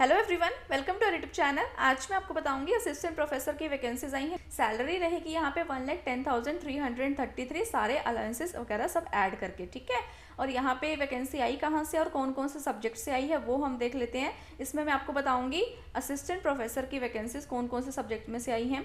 hello everyone welcome to YouTube channel आज मैं आपको बताऊंगी असिस्टेंट प्रोफेसर की वैकेंसीज आई हैं सैलरी रहेगी यहाँ पे one lakh ten thousand three hundred thirty three सारे अलाउंसेस वगैरह सब ऐड करके ठीक है और यहाँ पे वैकेंसी आई कहाँ से और कौन कौन से सब्जेक्ट से आई है वो हम देख लेते हैं इसमें मैं आपको बताऊँगी असिस्टेंट प्रोफेसर की वैकेंसीज कौन कौन से सब्जेक्ट में से आई हैं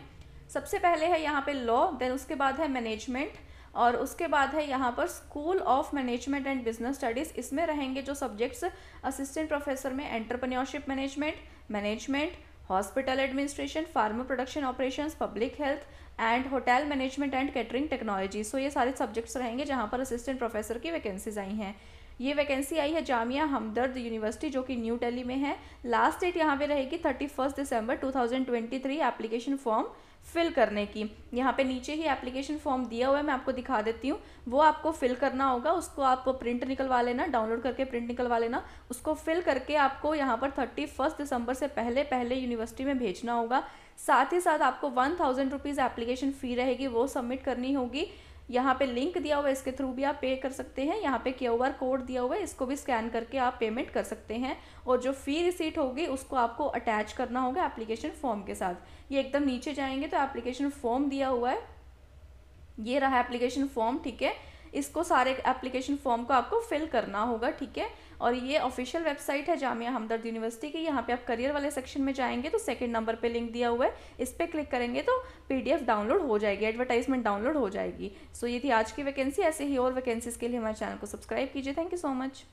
सबसे पहले है यहाँ पे लॉ देन उसके बाद है मैनेजमेंट और उसके बाद है यहाँ पर school of management and business studies इसमें रहेंगे जो सब्जेक्ट्स असिस्टेंट प्रोफेसर में entrepreneurship management management hospital administration pharma production operations public health and hotel management and catering technology so ये सारे सब्जेक्ट्स रहेंगे जहाँ पर असिस्टेंट प्रोफेसर की वैकेंसीज आई हैं ये वैकेंसी आई है जामिया हमदर्द यूनिवर्सिटी जो कि न्यू दिल्ली में है लास्ट डेट यहाँ पे रहेगी thirty first December two thousand twenty three application form fill करने की यहाँ पे नीचे ही एप्लीकेशन फॉर्म दिया हुआ है मैं आपको दिखा देती हूँ वो आपको फिल करना होगा उसको आप प्रिंट निकलवा लेना डाउनलोड करके प्रिंट निकलवा लेना उसको फिल करके आपको यहाँ पर थर्टी फर्स्ट दिसंबर से पहले पहले यूनिवर्सिटी में भेजना होगा साथ ही साथ आपको one thousand rupees application fee रहेगी वो सबमिट करनी होगी यहाँ पे लिंक दिया हुआ है इसके थ्रू भी आप पे कर सकते हैं यहाँ पे क्यू आर कोड दिया हुआ है इसको भी स्कैन करके आप पेमेंट कर सकते हैं और जो फ़ी रिसीट होगी उसको आपको अटैच करना होगा एप्लीकेशन फॉर्म के साथ ये एकदम नीचे जाएंगे तो एप्लीकेशन फॉर्म दिया हुआ है ये रहा एप्लीकेशन फॉर्म ठीक है इसको सारे एप्लीकेशन फॉर्म को आपको फिल करना होगा ठीक है और ये ऑफिशियल वेबसाइट है जामिया हमदर्द यूनिवर्सिटी की यहाँ पे आप करियर वाले सेक्शन में जाएंगे तो सेकंड नंबर पे लिंक दिया हुआ है इस पर क्लिक करेंगे तो पीडीएफ डाउनलोड हो जाएगी एडवर्टाइजमेंट डाउनलोड हो जाएगी सो so, ये थी आज की वैकेंसी ऐसे ही और वैकेंसीज़ के लिए हमारे चैनल को सब्सक्राइब कीजिए थैंक यू सो मच